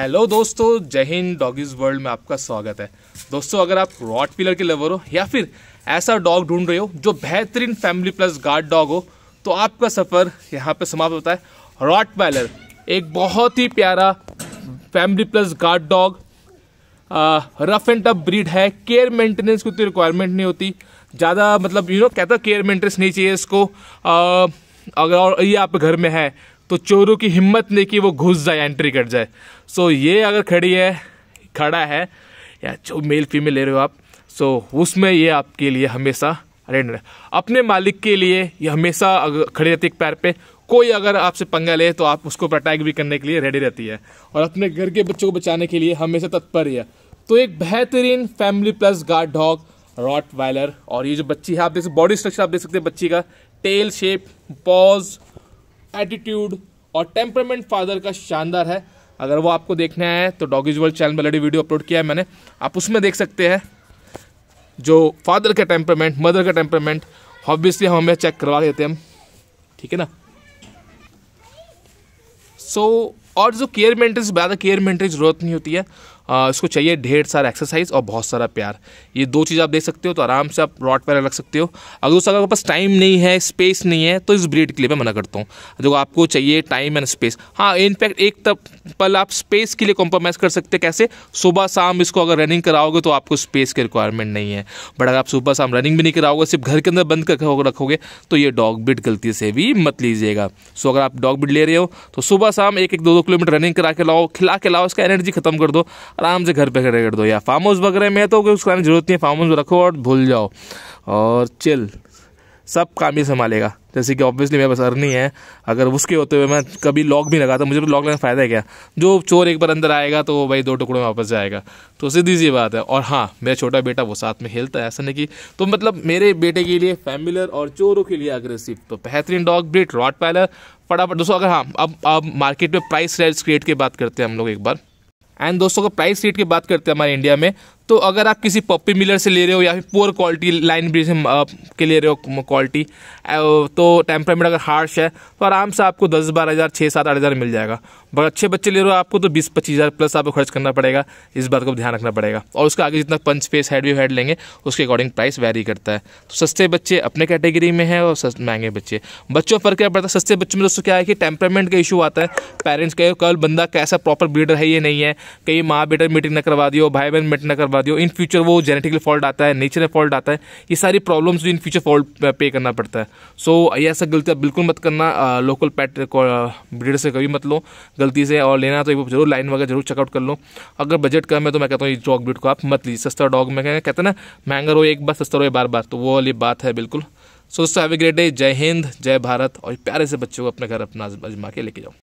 hello दोस्तों जय Hind doggies world में आपका स्वागत है दोस्तों अगर आप रॉट पिलर के लवर हो या फिर ऐसा डॉग ढूंढ रहे हो जो बेहतरीन फैमिली प्लस गार्ड डॉग हो तो आपका सफ़र यहाँ पे समाप्त होता है रॉट पायलर एक बहुत ही प्यारा family plus guard dog rough and tough breed है केयर मेंटेनेंस की उतनी तो रिक्वायरमेंट नहीं होती ज़्यादा मतलब यू नो कहता केयर मेंटेनेंस नहीं चाहिए इसको आ, अगर और ये आपके घर में है तो चोरों की हिम्मत नहीं कि वो घुस जाए एंट्री कर जाए सो so, ये अगर खड़ी है खड़ा है या जो मेल फीमेल ले रहे हो आप सो so, उसमें ये आपके लिए हमेशा रेंड अपने मालिक के लिए ये हमेशा खड़ी रहती है पैर पे कोई अगर आपसे पंगा ले तो आप उसको अटैक भी करने के लिए रेडी रहती है और अपने घर के बच्चों को बचाने के लिए हमेशा तत्पर है तो एक बेहतरीन family plus guard dog Rottweiler और ये जो बच्ची है आप देख सकते बॉडी स्ट्रक्चर आप देख सकते हैं बच्ची का टेल शेप पॉज एटीट्यूड और टेम्परमेंट फादर का शानदार है अगर वो आपको देखने है तो डॉगीज वर्ल्ड चैनल में ऑलरेडी वीडियो अपलोड किया है मैंने आप उसमें देख सकते हैं जो फादर का टेम्परमेंट मदर का टेम्परमेंट ऑब्वियसली हम हमें चेक करवा देते हैं हम ठीक है ना सो so, और जो केयर मेंटेनेंस ज़्यादा केयर मेंटेनेंस ज़रूरत नहीं होती है इसको चाहिए ढेर सारा एक्सरसाइज और बहुत सारा प्यार ये दो चीज़ आप देख सकते हो तो आराम से आप रॉट पैर रख सकते हो अगर दोस्तों आपके पास टाइम नहीं है स्पेस नहीं है तो इस ब्रीड के लिए मैं मना करता हूँ जो आपको चाहिए टाइम एंड स्पेस हाँ इनफैक्ट एक तब पल आप स्पेस के लिए कॉम्प्रोमाइज़ कर सकते कैसे सुबह शाम इसको अगर रनिंग कराओगे तो आपको स्पेस की रिक्वायरमेंट नहीं है बट अगर आप सुबह शाम रनिंग भी नहीं कराओगे सिर्फ घर के अंदर बंद कर रखोगे तो ये डॉग बिट गलती से भी मत लीजिएगा सो अगर आप डॉग बिट ले रहे हो तो सुबह शाम एक एक दो दो किलोमीटर रनिंग करा के लाओ खिला के लाओ उसका एनर्जी खत्म कर दो आराम से घर पे खड़े कर दो या फार्म हाउस वगैरह में तो उसको आने जरूरत नहीं है फार्म हाउस रखो और भूल जाओ और चिल सब काम ही संभालेगा जैसे कि ऑब्वियसली मेरे पास अर्नी है अगर उसके होते हुए मैं कभी लॉक भी लगाता मुझे तो लॉक लगाने फ़ायदा है क्या जो चोर एक बार अंदर आएगा तो भाई दो टुकड़ों में वापस जाएगा तो सीधी सी बात है और हाँ मेरा छोटा बेटा वो साथ में खेलता है ऐसा नहीं कि तो मतलब मेरे बेटे के लिए फैमिलर और चोरों के लिए अग्रेसिव तो बेहतरीन डॉग ब्रिट रॉट पैलर फटाफट दोस्तों अगर हाँ अब अब मार्केट में प्राइस क्रिएट की बात करते हैं हम लोग एक बार एंड दोस्तों अगर प्राइस रेट की बात करते हैं हमारे इंडिया में तो अगर आप किसी पप्पी मिलर से ले रहे हो या फिर पुअर क्वालिटी लाइन ब्रिज के ले रहे हो क्वालिटी तो टेम्परामेंट अगर हार्श है तो आराम से आपको दस बारह हज़ार छः सात आठ हज़ार मिल जाएगा बट अच्छे बच्चे ले रहे हो आपको तो बीस पच्चीस हज़ार प्लस आपको खर्च करना पड़ेगा इस बात को ध्यान रखना पड़ेगा और उसका आगे जितना punch face head view head लेंगे उसके अकॉर्डिंग प्राइस वेरी करता है तो सस्ते बच्चे अपने कैटेगरी में है और महंगे बच्चे बच्चों पर क्या पड़ता है सस्ते बच्चों में दोस्तों क्या है कि टेम्परामेंट का इशू आता है पेरेंट्स का कल बंदा कैसा प्रॉपर ब्रीडर है ये नहीं है कहीं माँ बेटा मीटिंग ना करवा दियो भाई बहन मीटिंग ना करवा बना दिया इन फ्यूचर वो जेनेटिकल फॉल्ट आता है नेचर फॉल्ट आता है ये सारी प्रॉब्लम्स भी इन फ्यूचर फॉल्ट पे करना पड़ता है सो so, ये ऐसा गलती बिल्कुल मत करना लोकल पैट ब्रीडर से कभी मत लो गलती से और लेना तो जरूर लाइन वगैरह जरूर चेकआउट कर लो अगर बजट कम है तो मैं कहता हूँ इस डॉग ब्रीड को आप मत लीजिए सस्ता डॉग मैं कहते हैं ना महंगा रहो एक बार सस्ता रहो बार बार तो वो वाली बात है बिल्कुल सो दोस्तों हैव ए ग्रेट डे जय हिंद जय भारत और प्यारे से बच्चों को अपने घर अपना आजमा के लेके जाओ